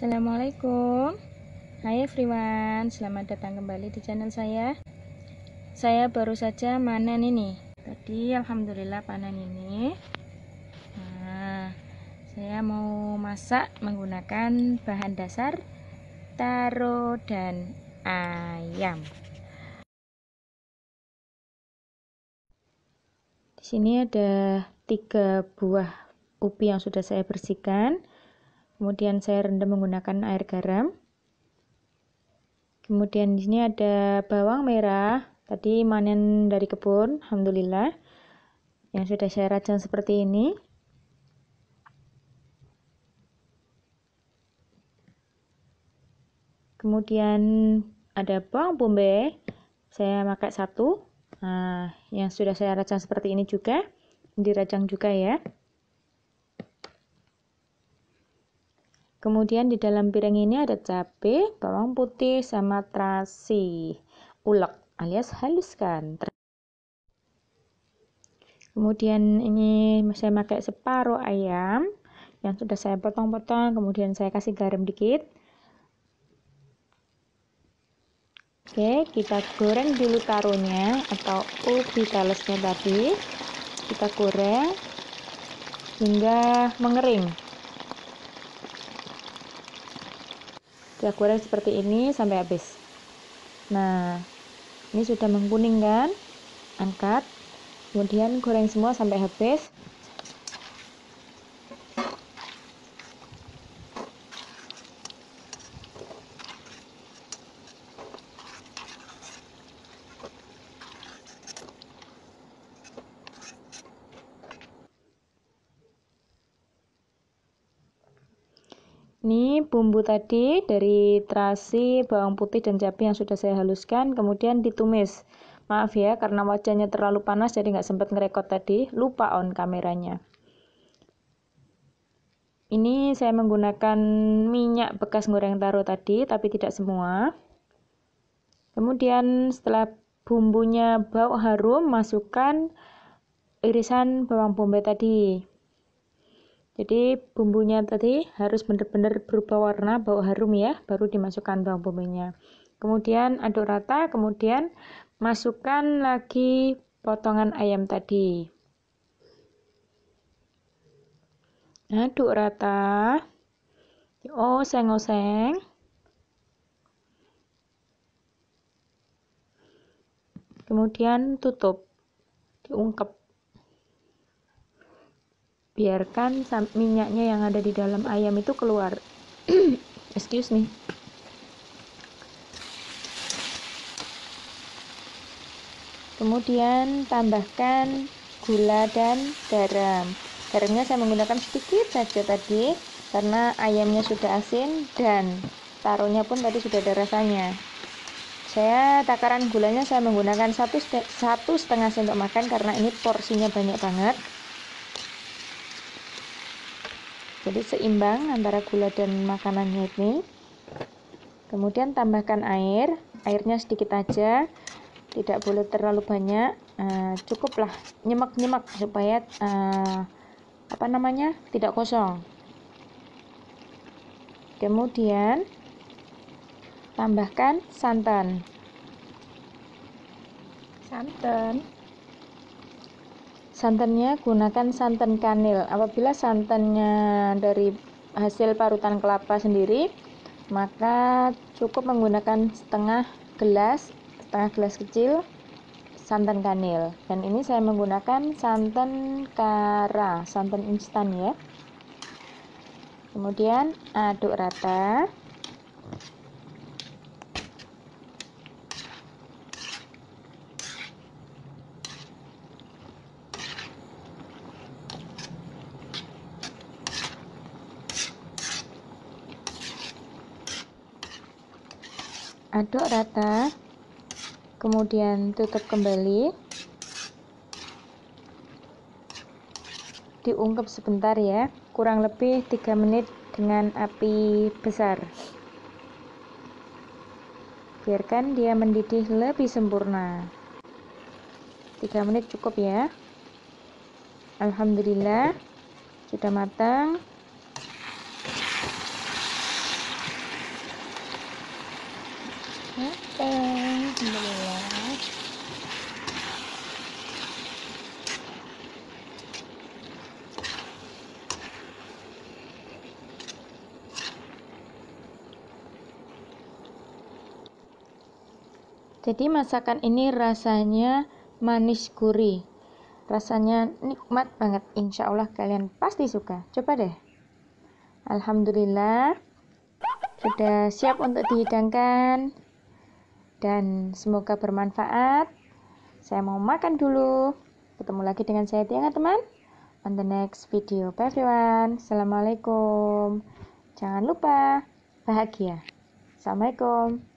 Assalamualaikum Hai everyone Selamat datang kembali di channel saya Saya baru saja manen ini Tadi Alhamdulillah panen ini Nah Saya mau masak Menggunakan bahan dasar Taro dan ayam Di sini ada tiga buah ubi yang sudah saya bersihkan Kemudian saya rendam menggunakan air garam. Kemudian di sini ada bawang merah, tadi manen dari kebun, alhamdulillah. Yang sudah saya rajang seperti ini. Kemudian ada bawang bombay, saya pakai satu. Nah, yang sudah saya rajang seperti ini juga, dirajang juga ya. Kemudian di dalam piring ini ada cabai, bawang putih, sama terasi, ulek alias haluskan. Kemudian ini saya pakai separuh ayam yang sudah saya potong-potong, kemudian saya kasih garam dikit. Oke, kita goreng dulu taruhnya atau ubi talasnya tadi. Kita goreng hingga mengering. kita goreng seperti ini sampai habis nah ini sudah mengkuning kan angkat kemudian goreng semua sampai habis Ini bumbu tadi dari terasi, bawang putih, dan cabai yang sudah saya haluskan, kemudian ditumis. Maaf ya, karena wajahnya terlalu panas jadi nggak sempat ngerekot tadi, lupa on kameranya. Ini saya menggunakan minyak bekas goreng taro tadi, tapi tidak semua. Kemudian setelah bumbunya bau harum, masukkan irisan bawang bombay tadi. Jadi bumbunya tadi harus benar-benar berubah warna, bau harum ya, baru dimasukkan bawang bombaynya Kemudian aduk rata, kemudian masukkan lagi potongan ayam tadi. Aduk rata. seng oseng Kemudian tutup. Diungkep biarkan minyaknya yang ada di dalam ayam itu keluar excuse me kemudian tambahkan gula dan garam garamnya saya menggunakan sedikit saja tadi karena ayamnya sudah asin dan taruhnya pun tadi sudah ada rasanya saya takaran gulanya saya menggunakan satu, satu setengah sendok makan karena ini porsinya banyak banget jadi seimbang antara gula dan makanannya ini kemudian tambahkan air airnya sedikit aja tidak boleh terlalu banyak uh, cukuplah nyemek-nyemek supaya uh, apa namanya tidak kosong kemudian tambahkan santan santan Santannya gunakan santan kanil. Apabila santannya dari hasil parutan kelapa sendiri, maka cukup menggunakan setengah gelas, setengah gelas kecil santan kanil. Dan ini saya menggunakan santan kara, santan instan ya. Kemudian aduk rata. aduk rata kemudian tutup kembali diungkep sebentar ya kurang lebih 3 menit dengan api besar biarkan dia mendidih lebih sempurna 3 menit cukup ya Alhamdulillah sudah matang Jadi masakan ini rasanya manis gurih. Rasanya nikmat banget. Insya Allah kalian pasti suka. Coba deh. Alhamdulillah. Sudah siap untuk dihidangkan dan semoga bermanfaat. Saya mau makan dulu. Ketemu lagi dengan saya Tiang, ya, teman. On the next video. Bye everyone. Assalamualaikum. Jangan lupa bahagia. Assalamualaikum.